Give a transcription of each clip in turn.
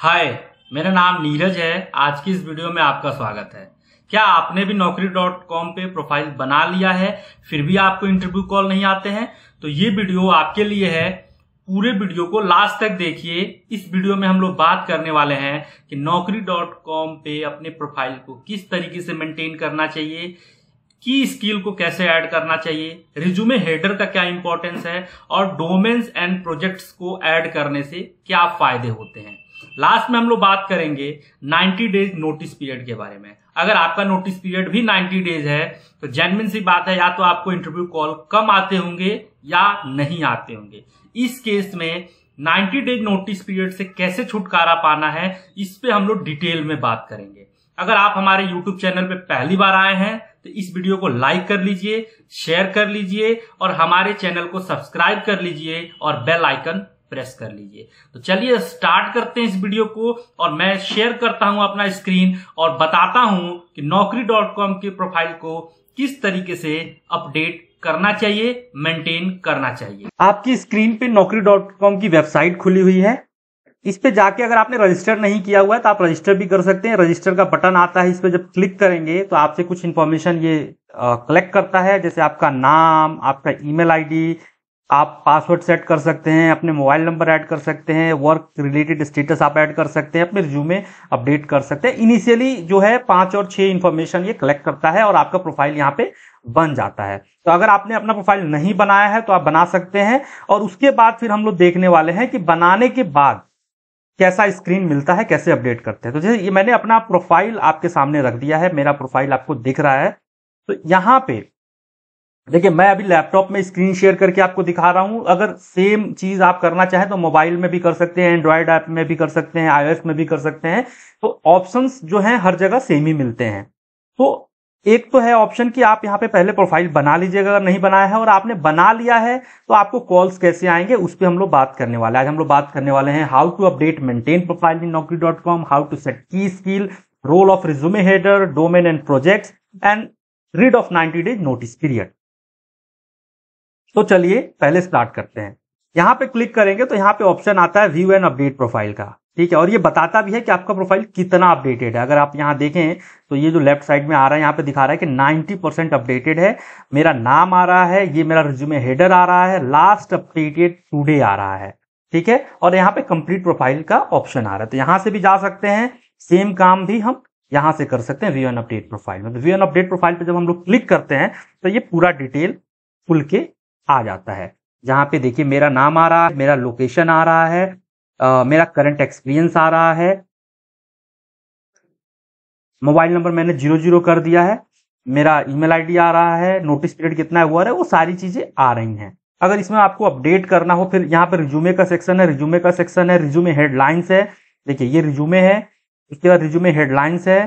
हाय मेरा नाम नीरज है आज की इस वीडियो में आपका स्वागत है क्या आपने भी नौकरी डॉट कॉम पे प्रोफाइल बना लिया है फिर भी आपको इंटरव्यू कॉल नहीं आते हैं तो ये वीडियो आपके लिए है पूरे वीडियो को लास्ट तक देखिए इस वीडियो में हम लोग बात करने वाले हैं कि नौकरी डॉट कॉम पे अपने प्रोफाइल को किस तरीके से मेंटेन करना चाहिए की स्किल को कैसे ऐड करना चाहिए रिज्यूमे हेडर का क्या इंपॉर्टेंस है और डोमेन्स एंड प्रोजेक्ट्स को ऐड करने से क्या फायदे होते हैं लास्ट में हम लोग बात करेंगे 90 डेज नोटिस पीरियड के बारे में अगर आपका नोटिस पीरियड भी 90 डेज है तो जेनविन सी बात है या तो आपको इंटरव्यू कॉल कम आते होंगे या नहीं आते होंगे इस केस में 90 डेज नोटिस पीरियड से कैसे छुटकारा पाना है इस पे हम लोग डिटेल में बात करेंगे अगर आप हमारे यूट्यूब चैनल पे पहली बार आए हैं तो इस वीडियो को लाइक कर लीजिए शेयर कर लीजिए और हमारे चैनल को सब्सक्राइब कर लीजिए और बेल आइकन प्रेस कर लीजिए तो चलिए स्टार्ट करते हैं इस वीडियो को और मैं शेयर करता हूं अपना स्क्रीन और बताता हूं कि नौकरी डॉट कॉम के प्रोफाइल को किस तरीके से अपडेट करना चाहिए मेंटेन करना चाहिए आपकी स्क्रीन पे नौकरी डॉट कॉम की वेबसाइट खुली हुई है इस पे जाके अगर आपने रजिस्टर नहीं किया हुआ है तो आप रजिस्टर भी कर सकते हैं रजिस्टर का बटन आता है इस पे जब क्लिक करेंगे तो आपसे कुछ इन्फॉर्मेशन ये कलेक्ट करता है जैसे आपका नाम आपका ईमेल आईडी आप पासवर्ड सेट कर सकते हैं अपने मोबाइल नंबर ऐड कर सकते हैं वर्क रिलेटेड स्टेटस आप ऐड कर सकते हैं अपने रिज्यूमे अपडेट कर सकते हैं इनिशियली जो है पांच और छह इन्फॉर्मेशन ये कलेक्ट करता है और आपका प्रोफाइल यहाँ पे बन जाता है तो अगर आपने अपना प्रोफाइल नहीं बनाया है तो आप बना सकते हैं और उसके बाद फिर हम लोग देखने वाले हैं कि बनाने के बाद कैसा स्क्रीन मिलता है कैसे अपडेट करते हैं तो जैसे ये मैंने अपना प्रोफाइल आपके सामने रख दिया है मेरा प्रोफाइल आपको दिख रहा है तो यहाँ पे देखिए मैं अभी लैपटॉप में स्क्रीन शेयर करके आपको दिखा रहा हूं अगर सेम चीज आप करना चाहें तो मोबाइल में भी कर सकते हैं एंड्रॉयड ऐप में भी कर सकते हैं आईओएस में भी कर सकते हैं तो ऑप्शंस जो हैं हर जगह सेम ही मिलते हैं तो एक तो है ऑप्शन कि आप यहाँ पे पहले प्रोफाइल बना लीजिएगा अगर नहीं बनाया है और आपने बना लिया है तो आपको कॉल्स कैसे आएंगे उस पर हम लोग बात करने वाले आज हम लोग बात करने वाले हैं how to update maintain profile in Naukri dot com how to set key skill role of resume header domain and project and read of ninety days notice period तो चलिए पहले स्टार्ट करते हैं यहाँ पे क्लिक करेंगे तो यहाँ पे ऑप्शन आता है व्यू एंड अपडेट प्रोफाइल का ठीक है और ये बताता भी है कि आपका प्रोफाइल कितना अपडेटेड है अगर आप यहाँ देखें तो ये जो लेफ्ट साइड में आ रहा है यहाँ पे दिखा रहा है कि 90 परसेंट अपडेटेड है मेरा नाम आ रहा है ये मेरा रिज्यूमे हेडर आ रहा है लास्ट अपडेटेड टूडे आ रहा है ठीक है और यहाँ पे कंप्लीट प्रोफाइल का ऑप्शन आ रहा है तो यहाँ से भी जा सकते हैं सेम काम भी हम यहाँ से कर सकते हैं व्यू एन अपडेट प्रोफाइल में तो व्यू एन अपडेट प्रोफाइल पर जब हम लोग क्लिक करते हैं तो ये पूरा डिटेल खुल के आ जाता है जहां पे देखिए मेरा नाम आ रहा है मेरा लोकेशन आ रहा है आ, मेरा करंट एक्सपीरियंस आ रहा है मोबाइल नंबर मैंने जीरो जीरो कर दिया है मेरा ईमेल आईडी आ रहा है नोटिस पीरियड कितना हुआ है वो सारी चीजें आ रही हैं अगर इसमें आपको अपडेट करना हो फिर यहाँ पर रिज्यूमे का सेक्शन है रिज्यूमे का सेक्शन है रिज्यूमे हेडलाइंस है देखिये ये रिज्यूमे है उसके बाद रिज्यूमे हेडलाइंस है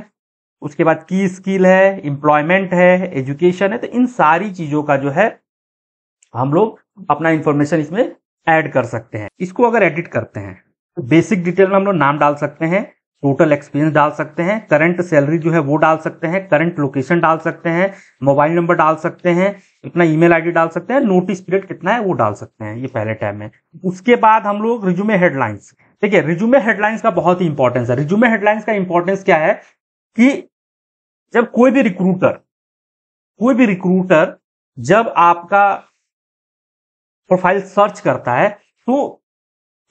उसके बाद की स्किल है एम्प्लॉयमेंट है एजुकेशन है तो इन सारी चीजों का जो है हम लोग अपना इन्फॉर्मेशन इसमें ऐड कर सकते हैं इसको अगर एडिट करते हैं तो बेसिक डिटेल में हम लोग नाम डाल सकते हैं टोटल एक्सपीरियंस डाल सकते हैं करंट सैलरी जो है वो डाल सकते हैं करंट लोकेशन डाल सकते हैं मोबाइल नंबर डाल सकते हैं अपना ईमेल आईडी डाल सकते हैं नोटिस पीरियड कितना है वो डाल सकते हैं ये पहले टाइम में उसके बाद हम लोग रिज्यूमे हेडलाइंस ठीक है रिज्यूमे हेडलाइंस का बहुत ही इंपॉर्टेंस है रिज्यूमे हेडलाइंस का इंपॉर्टेंस क्या है कि जब कोई भी रिक्रूटर कोई भी रिक्रूटर जब आपका प्रोफाइल सर्च करता है तो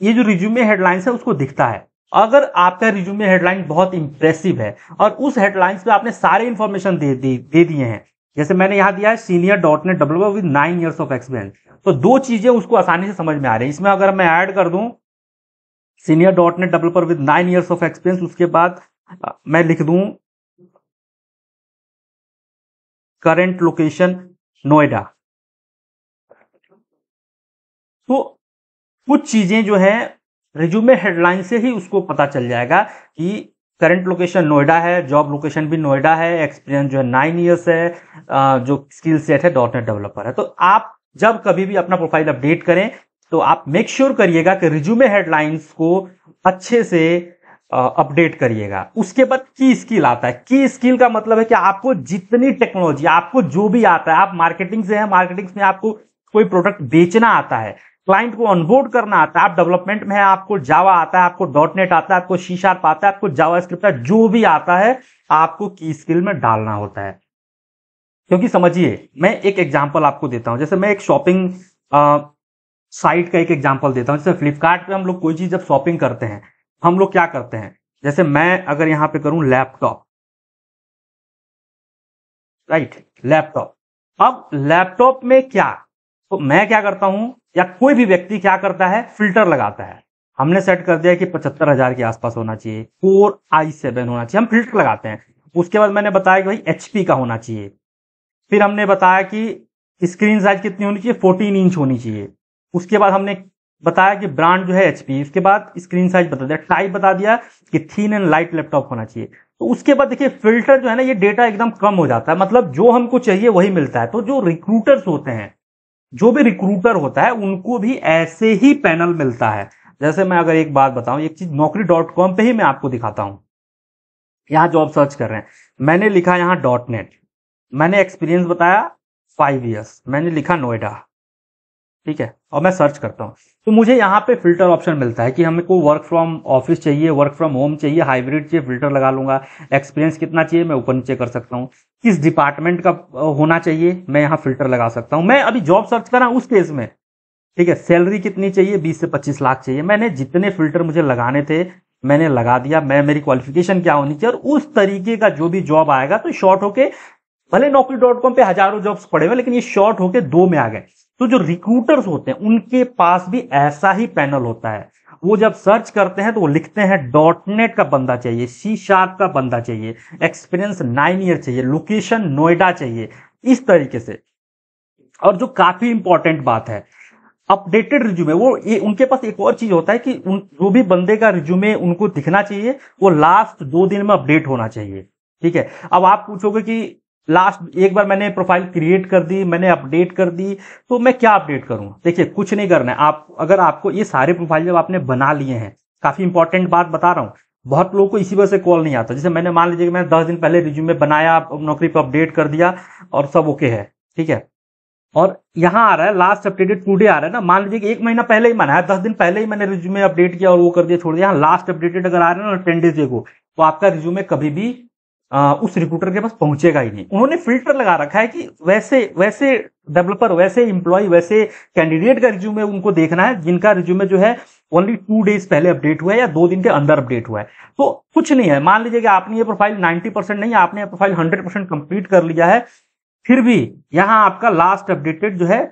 ये जो रिज्यूमे हेडलाइंस है उसको दिखता है अगर आपका रिज्यूमे हेडलाइन बहुत इंप्रेसिव है और उस हेडलाइंस पे आपने सारे इन्फॉर्मेशन दे दिए दे दिए हैं जैसे मैंने यहाँ दिया है senior dot net W with nine years of experience तो दो चीजें उसको आसानी से समझ में आ रही है इसमें अगर मैं ऐड कर दूं senior dot net developer with nine years of experience उसके बाद मैं लिख दूं करंट लोकेशन नोएडा तो कुछ चीजें जो है रिज्यूमे हेडलाइन से ही उसको पता चल जाएगा कि करंट लोकेशन नोएडा है जॉब लोकेशन भी नोएडा है एक्सपीरियंस जो है नाइन ईयर्स है जो स्किल सेट है डॉट नेट डेवलपर है तो आप जब कभी भी अपना प्रोफाइल अपडेट करें तो आप मेक श्योर करिएगा कि रिज्यूमे हेडलाइंस को अच्छे से अपडेट करिएगा उसके बाद की स्किल आता है की स्किल का मतलब है कि आपको जितनी टेक्नोलॉजी आपको जो भी आता है आप मार्केटिंग से है मार्केटिंग में आपको कोई प्रोडक्ट बेचना आता है क्लाइंट को ऑनबोर्ड करना आता है आप डेवलपमेंट में है आपको जावा आता है आपको डॉट नेट आता है आपको शीशा पता आता है आपको जावा स्क्रिप्ट जो भी आता है आपको की स्किल में डालना होता है क्योंकि समझिए मैं एक एग्जाम्पल आपको देता हूं जैसे मैं एक शॉपिंग साइट का एक एग्जाम्पल देता हूं जैसे फ्लिपकार्ट हम लोग कोई चीज जब शॉपिंग करते हैं हम लोग क्या करते हैं जैसे मैं अगर यहां पे करूं लैपटॉप राइट लैपटॉप अब लैपटॉप में क्या तो मैं क्या करता हूं या कोई भी व्यक्ति क्या करता है फिल्टर लगाता है हमने सेट कर दिया कि पचहत्तर हजार के आसपास होना चाहिए फोर आई सेवन होना चाहिए हम फिल्टर लगाते हैं उसके बाद मैंने बताया कि भाई एचपी का होना चाहिए फिर हमने बताया कि स्क्रीन साइज कितनी होनी चाहिए फोर्टीन इंच होनी चाहिए उसके बाद हमने बताया कि ब्रांड जो है एचपी उसके बाद स्क्रीन साइज बता दिया टाइप बता दिया कि थीन एंड लाइट लैपटॉप होना चाहिए तो उसके बाद देखिए फिल्टर जो है ना ये डेटा एकदम कम हो जाता है मतलब जो हमको चाहिए वही मिलता है तो जो रिक्रूटर्स होते हैं जो भी रिक्रूटर होता है उनको भी ऐसे ही पैनल मिलता है जैसे मैं अगर एक बात बताऊं एक चीज नौकरी डॉट कॉम पर ही मैं आपको दिखाता हूं यहां जॉब सर्च कर रहे हैं मैंने लिखा यहां डॉट नेट मैंने एक्सपीरियंस बताया फाइव ईयर्स मैंने लिखा नोएडा ठीक है और मैं सर्च करता हूँ तो मुझे यहाँ पे फिल्टर ऑप्शन मिलता है कि हमें को वर्क फ्रॉम ऑफिस चाहिए वर्क फ्रॉम होम चाहिए हाइब्रिड चाहिए फिल्टर लगा लूंगा एक्सपीरियंस कितना चाहिए मैं ऊपर नीचे कर सकता हूँ किस डिपार्टमेंट का होना चाहिए मैं यहाँ फिल्टर लगा सकता हूँ मैं अभी जॉब सर्च करा उस केस में ठीक है सैलरी कितनी चाहिए बीस से पच्चीस लाख चाहिए मैंने जितने फिल्टर मुझे लगाने थे मैंने लगा दिया मैं मेरी क्वालिफिकेशन क्या होनी चाहिए और उस तरीके का जो भी जॉब आएगा तो शॉर्ट होके भले नौकरी डॉट कॉम पे हजारों जॉब्स पड़े हुए लेकिन ये शॉर्ट होके दो में आ गए तो जो रिक्रूटर्स होते हैं उनके पास भी ऐसा ही पैनल होता है वो जब सर्च करते हैं तो वो लिखते हैं डॉट नेट का बंदा चाहिए सी शार्प का बंदा चाहिए एक्सपीरियंस नाइन ईयर चाहिए लोकेशन नोएडा चाहिए इस तरीके से और जो काफी इंपॉर्टेंट बात है अपडेटेड रिज्यूमे वो ये उनके पास एक और चीज होता है कि उन जो भी बंदे का रिज्यूमे उनको दिखना चाहिए वो लास्ट दो दिन में अपडेट होना चाहिए ठीक है अब आप पूछोगे कि लास्ट एक बार मैंने प्रोफाइल क्रिएट कर दी मैंने अपडेट कर दी तो मैं क्या अपडेट करूं देखिए कुछ नहीं करना है आप अगर आपको ये सारे प्रोफाइल जब आपने बना लिए हैं काफी इंपॉर्टेंट बात बता रहा हूं बहुत लोगों को इसी वजह से कॉल नहीं आता जैसे मैंने मान लीजिए कि मैंने दस दिन पहले रिज्यूमे बनाया नौकरी पर अपडेट कर दिया और सब ओके है ठीक है और यहाँ आ रहा है लास्ट अपडेटेड टूडे आ रहा है ना मान लीजिए कि एक महीना पहले ही मनाया है दस दिन पहले ही मैंने रिज्यूमे अपडेट किया और वो कर दिया छोड़ दिया लास्ट अपडेटेड अगर आ रहा है ना टेन डेज को तो आपका रिज्यूमे कभी भी आ, उस रिक्रूटर के पास पहुंचेगा ही नहीं उन्होंने फिल्टर लगा रखा है कि वैसे वैसे डेवलपर वैसे इंप्लॉय वैसे कैंडिडेट का रिज्यूमे उनको देखना है जिनका रिज्यूमे जो है ओनली टू डेज पहले अपडेट हुआ है या दो दिन के अंदर अपडेट हुआ है तो कुछ नहीं है मान लीजिए कि आपने ये प्रोफाइल नाइन्टी परसेंट नहीं आपने प्रोफाइल हंड्रेड परसेंट कंप्लीट कर लिया है फिर भी यहां आपका लास्ट अपडेटेड जो है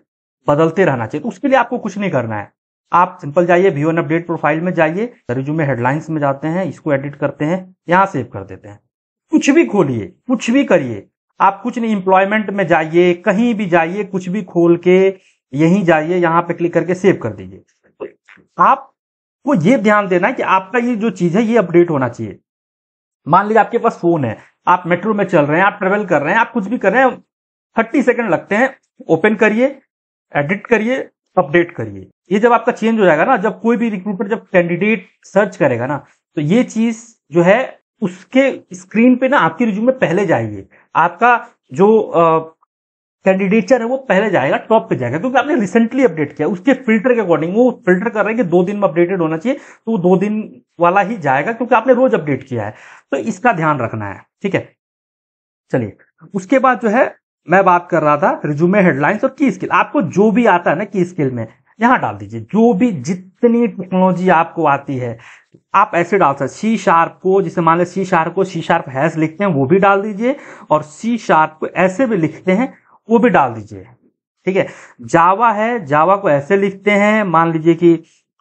बदलते रहना चाहिए तो उसके लिए आपको कुछ नहीं करना है आप सिंपल जाइए व्यू एन अपडेट प्रोफाइल में जाइए रिज्यूमे हेडलाइंस में जाते हैं इसको एडिट करते हैं यहां सेव कर देते हैं कुछ भी खोलिए कुछ भी करिए आप कुछ नहीं एम्प्लॉयमेंट में जाइए कहीं भी जाइए कुछ भी खोल के यहीं जाइए यहाँ पे क्लिक करके सेव कर दीजिए आपको ये ध्यान देना है कि आपका ये जो चीज है ये अपडेट होना चाहिए मान लीजिए आपके पास फोन है आप मेट्रो में चल रहे हैं आप ट्रेवल कर रहे हैं आप कुछ भी कर रहे हैं थर्टी सेकेंड लगते हैं ओपन करिए एडिट करिए अपडेट करिए ये जब आपका चेंज हो जाएगा ना जब कोई भी रिक्रूटर जब कैंडिडेट सर्च करेगा ना तो ये चीज जो है उसके स्क्रीन पे ना आपकी रिज्यूमे पहले जाएगी आपका जो कैंडिडेचर है वो पहले जाएगा टॉप पे जाएगा क्योंकि आपने रिसेंटली अपडेट किया उसके फिल्टर के अकॉर्डिंग वो फिल्टर कर रहे हैं कि दो दिन में अपडेटेड होना चाहिए तो वो दो दिन वाला ही जाएगा क्योंकि आपने रोज अपडेट किया है तो इसका ध्यान रखना है ठीक है चलिए उसके बाद जो है मैं बात कर रहा था रिज्यूमे हेडलाइंस और की स्किल आपको जो भी आता है ना की स्किल में यहां डाल दीजिए जो भी जितनी टेक्नोलॉजी आपको आती है आप ऐसे डाल सकते सी शार्प को जैसे मान लें सी शार्प को सी शार्प हैस लिखते हैं वो भी डाल दीजिए और सी शार्प को ऐसे भी लिखते हैं वो भी डाल दीजिए ठीक है जावा है जावा को ऐसे लिखते हैं मान लीजिए कि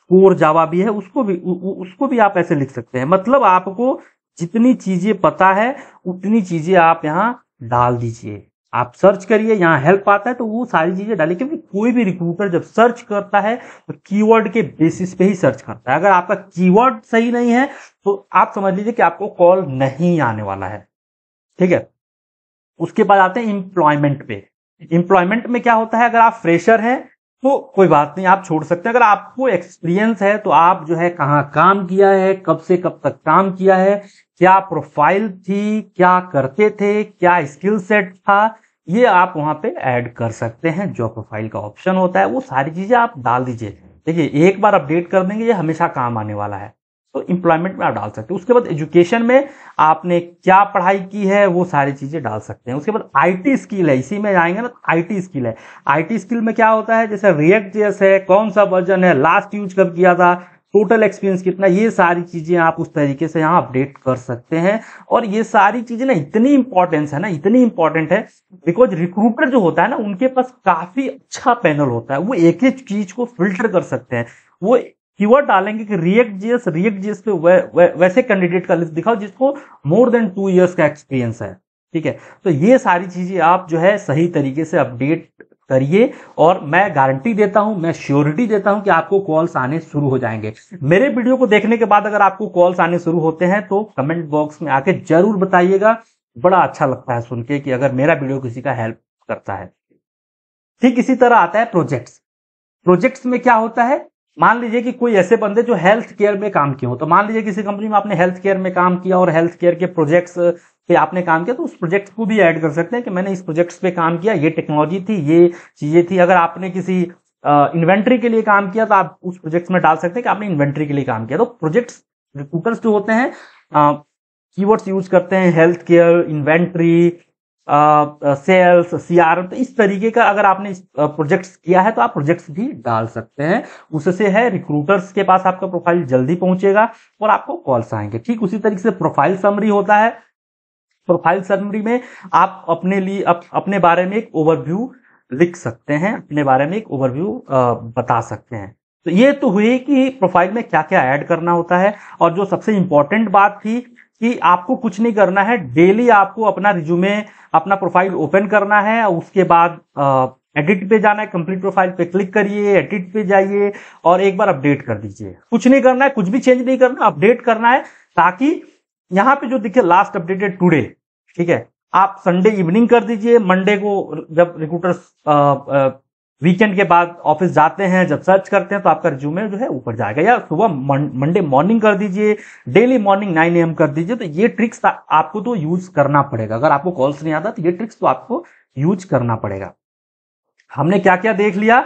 कोर जावा भी है उसको भी उ, उ, उसको भी आप ऐसे लिख सकते हैं मतलब आपको जितनी चीजें पता है उतनी चीजें आप यहाँ डाल दीजिए आप सर्च करिए यहाँ हेल्प आता है तो वो सारी चीजें डालिए क्योंकि कोई भी रिक्रूटर जब सर्च करता है तो कीवर्ड के बेसिस पे ही सर्च करता है अगर आपका कीवर्ड सही नहीं है तो आप समझ लीजिए कि आपको कॉल नहीं आने वाला है ठीक है उसके बाद आते हैं इंप्लॉयमेंट पे इंप्लॉयमेंट में क्या होता है अगर आप फ्रेशर हैं तो कोई बात नहीं आप छोड़ सकते हैं अगर आपको एक्सपीरियंस है तो आप जो है कहाँ काम किया है कब से कब तक काम किया है क्या प्रोफाइल थी क्या करते थे क्या स्किल सेट था ये आप वहां पे ऐड कर सकते हैं जो प्रोफाइल का ऑप्शन होता है वो सारी चीजें आप डाल दीजिए देखिए एक बार अपडेट कर देंगे ये हमेशा काम आने वाला है तो इम्प्लॉयमेंट में आप डाल सकते हैं उसके बाद एजुकेशन में आपने क्या पढ़ाई की है वो सारी चीजें डाल सकते हैं उसके बाद आईटी स्किल है इसी में जाएंगे ना आई आईटी स्किल है आईटी स्किल में क्या होता है जैसे रिएक्ट जेस है कौन सा वर्जन है लास्ट यूज कब किया था टोटल एक्सपीरियंस कितना ये सारी चीजें आप उस तरीके से यहाँ अपडेट कर सकते हैं और ये सारी चीजें ना इतनी इंपॉर्टेंस है ना इतनी इंपॉर्टेंट है बिकॉज रिक्रूटर जो होता है ना उनके पास काफी अच्छा पैनल होता है वो एक एक चीज को फिल्टर कर सकते हैं वो कीवर्ड डालेंगे कि रिएक्ट जीएस रिएक्ट जीएस पे वैसे कैंडिडेट का लिस्ट दिखाओ जिसको मोर देन टू ईयर्स का एक्सपीरियंस है ठीक है तो ये सारी चीजें आप जो है सही तरीके से अपडेट करिए और मैं गारंटी देता हूं मैं श्योरिटी देता हूं कि आपको कॉल्स आने शुरू हो जाएंगे मेरे वीडियो को देखने के बाद अगर आपको कॉल्स आने शुरू होते हैं तो कमेंट बॉक्स में आके जरूर बताइएगा बड़ा अच्छा लगता है सुन के कि अगर मेरा वीडियो किसी का हेल्प करता है ठीक इसी तरह आता है प्रोजेक्ट्स प्रोजेक्ट्स में क्या होता है मान लीजिए कि कोई ऐसे बंदे जो हेल्थ केयर में काम किए हो तो मान लीजिए किसी कंपनी में आपने हेल्थ केयर में काम किया और हेल्थ केयर के प्रोजेक्ट्स कि आपने काम किया तो उस प्रोजेक्ट को भी ऐड कर सकते हैं कि मैंने इस प्रोजेक्ट्स पे काम किया ये टेक्नोलॉजी थी ये चीजें थी अगर आपने किसी इन्वेंट्री के लिए काम किया तो आप उस प्रोजेक्ट में डाल सकते हैं कि आपने इन्वेंट्री के लिए काम किया तो प्रोजेक्ट रिक्रूटर्स जो होते हैं कीवर्ड्स यूज करते हैं health care inventory sales are तो इस तरीके का अगर आपने प्रोजेक्ट्स किया है तो आप प्रोजेक्ट्स भी डाल सकते हैं उससे है रिक्रूटर्स के पास आपका प्रोफाइल जल्दी पहुंचेगा और आपको कॉल्स आएंगे ठीक उसी तरीके से प्रोफाइल समरी होता है प्रोफाइल समरी में आप अपने लिए अप, अपने बारे में एक ओवरव्यू लिख सकते हैं अपने बारे में एक ओवरव्यू बता सकते हैं तो ये तो हुई कि प्रोफाइल में क्या क्या ऐड करना होता है और जो सबसे इंपॉर्टेंट बात थी कि आपको कुछ नहीं करना है डेली आपको अपना रिज्यूमे अपना प्रोफाइल ओपन करना है उसके बाद एडिट पे जाना है कंप्लीट प्रोफाइल पे क्लिक करिए एडिट पे जाइए और एक बार अपडेट कर दीजिए कुछ नहीं करना है कुछ भी चेंज नहीं करना अपडेट करना है ताकि यहाँ पे जो दिखे लास्ट अपडेटेड टुडे ठीक है आप संडे इवनिंग कर दीजिए मंडे को जब रिक्रूटर्स वीकेंड के बाद ऑफिस जाते हैं जब सर्च करते हैं तो आपका रिज्यूमे जो है ऊपर जाएगा या सुबह मंडे मॉर्निंग कर दीजिए डेली मॉर्निंग नाइन एम कर दीजिए तो ये ट्रिक्स आपको तो यूज करना पड़ेगा अगर आपको कॉल्स नहीं आता तो ये ट्रिक्स तो आपको यूज करना पड़ेगा हमने क्या क्या देख लिया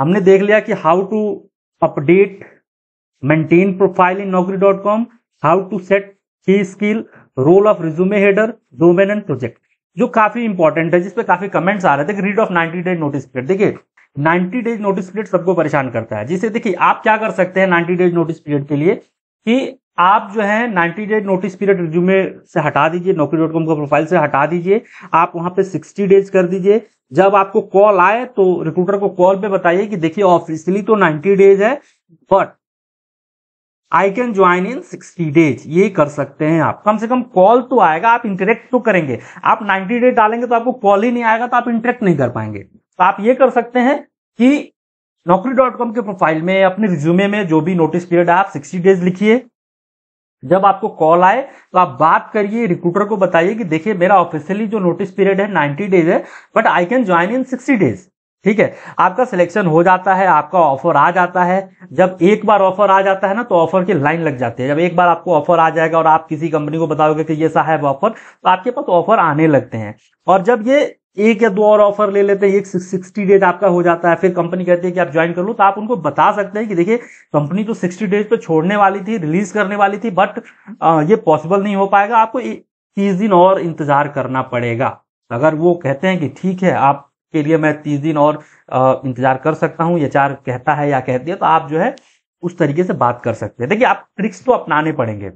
हमने देख लिया कि how to update maintain profile in Naukri dot com how to set key skill role of resume header domain and project जो काफी इंपॉर्टेंट है जिसपे काफी कमेंट्स आ रहे थे read of 90 days notice period देखिए 90 डेज नोटिस पीरियड सबको परेशान करता है जिसे देखिए आप क्या कर सकते हैं 90 डेज नोटिस पीरियड के लिए कि आप जो है 90 डेज नोटिस पीरियड रिज्यूमे से हटा दीजिए नौकरी डॉट कॉम का प्रोफाइल से हटा दीजिए आप वहां पे 60 डेज कर दीजिए जब आपको कॉल आए तो रिक्रूटर को कॉल पे बताइए कि देखिए ऑफिशियली तो 90 डेज है but I can join in sixty days ये कर सकते हैं आप कम से कम कॉल तो आएगा आप इंटरेक्ट तो करेंगे आप नाइन्टी डेज डालेंगे तो आपको कॉल ही नहीं आएगा तो आप इंटरेक्ट नहीं कर पाएंगे तो आप ये कर सकते हैं कि नौकरी डॉट कॉम के प्रोफाइल में अपने रिज्यूमे में जो भी नोटिस पीरियड है आप सिक्सटी डेज लिखिए जब आपको कॉल आए तो आप बात करिए रिक्रूटर को बताइए कि देखिए मेरा ऑफिशियली जो नोटिस पीरियड है नाइन्टी डेज है but I can join in sixty days ठीक है आपका सिलेक्शन हो जाता है आपका ऑफर आ जाता है जब एक बार ऑफर आ जाता है ना तो ऑफर की लाइन लग जाती है जब एक बार आपको ऑफर आ जाएगा और आप किसी कंपनी को बताओगे कि ये साहब ऑफर तो आपके पास ऑफर आने लगते हैं और जब ये एक या दो और ऑफर ले लेते हैं एक सिक्सटी डेज आपका हो जाता है फिर कंपनी कहती है कि आप ज्वाइन कर लो तो आप उनको बता सकते हैं कि देखिए कंपनी तो सिक्सटी डेज पे छोड़ने वाली थी रिलीज करने वाली थी बट ये पॉसिबल नहीं हो पाएगा आपको तीस दिन और इंतजार करना पड़ेगा अगर वो कहते हैं कि ठीक है आप के लिए मैं तीस दिन और इंतजार कर सकता हूँ चार कहता है या कहती है तो आप जो है उस तरीके से बात कर सकते हैं देखिए आप ट्रिक्स तो अपनाने पड़ेंगे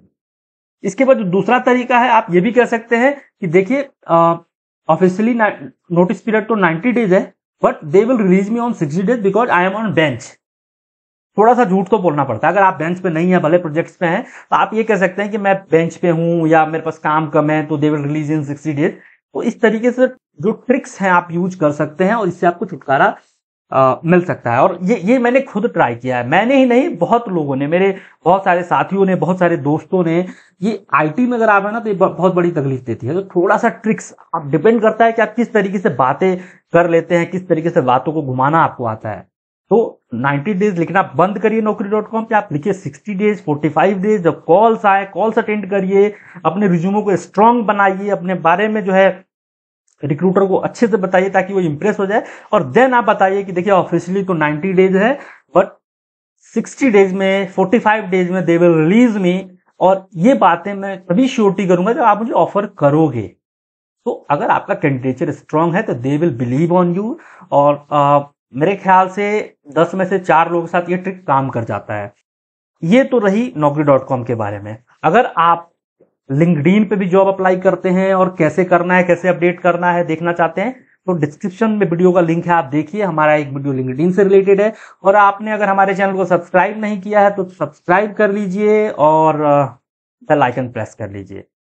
इसके बाद जो दूसरा तरीका है आप ये भी कह सकते हैं कि देखिए ऑफिशियली नोटिस पीरियड तो 90 डेज है but they will release me on 60 days because I am on bench थोड़ा सा झूठ तो बोलना पड़ता है अगर आप बेंच पे नहीं है भले प्रोजेक्ट्स पे हैं तो आप ये कह सकते हैं कि मैं बेंच पे हूं या मेरे पास काम कम है तो they will release in sixty days तो इस तरीके से जो ट्रिक्स हैं आप यूज कर सकते हैं और इससे आपको छुटकारा मिल सकता है और ये ये मैंने खुद ट्राई किया है मैंने ही नहीं बहुत लोगों ने मेरे बहुत सारे साथियों ने बहुत सारे दोस्तों ने ये आईटी में अगर आप है ना तो ये बहुत बड़ी तकलीफ देती है तो थोड़ा सा ट्रिक्स आप डिपेंड करता है कि आप किस तरीके से बातें कर लेते हैं किस तरीके से बातों को घुमाना आपको आता है तो 90 डेज लिखना बंद करिए नौकरी डॉट कॉम पे आप लिखिए 60 डेज 45 डेज जब कॉल्स आए कॉल्स अटेंड करिए अपने रिज्यूमो को स्ट्रांग बनाइए अपने बारे में जो है रिक्रूटर को अच्छे से बताइए ताकि वो इंप्रेस हो जाए और देन आप बताइए कि देखिए ऑफिशियली तो 90 डेज है बट 60 डेज में 45 डेज में दे विल रिलीज मी और ये बातें मैं तभी श्योरिटी करूंगा जब आप मुझे ऑफर करोगे तो अगर आपका कैंडिडेचर स्ट्रांग है तो they will believe on you और आ, मेरे ख्याल से दस में से चार लोगों के साथ ये ट्रिक काम कर जाता है ये तो रही नौकरी डॉट कॉम के बारे में अगर आप लिंकड पे भी जॉब अप्लाई करते हैं और कैसे करना है कैसे अपडेट करना है देखना चाहते हैं तो डिस्क्रिप्शन में वीडियो का लिंक है आप देखिए हमारा एक वीडियो लिंकड से रिलेटेड है और आपने अगर हमारे चैनल को सब्सक्राइब नहीं किया है तो सब्सक्राइब कर लीजिए और बेल आइकन प्रेस कर लीजिए